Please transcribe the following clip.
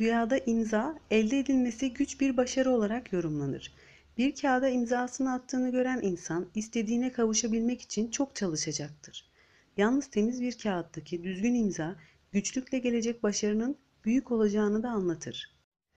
Rüyada imza elde edilmesi güç bir başarı olarak yorumlanır. Bir kağıda imzasını attığını gören insan istediğine kavuşabilmek için çok çalışacaktır. Yalnız temiz bir kağıttaki düzgün imza güçlükle gelecek başarının büyük olacağını da anlatır.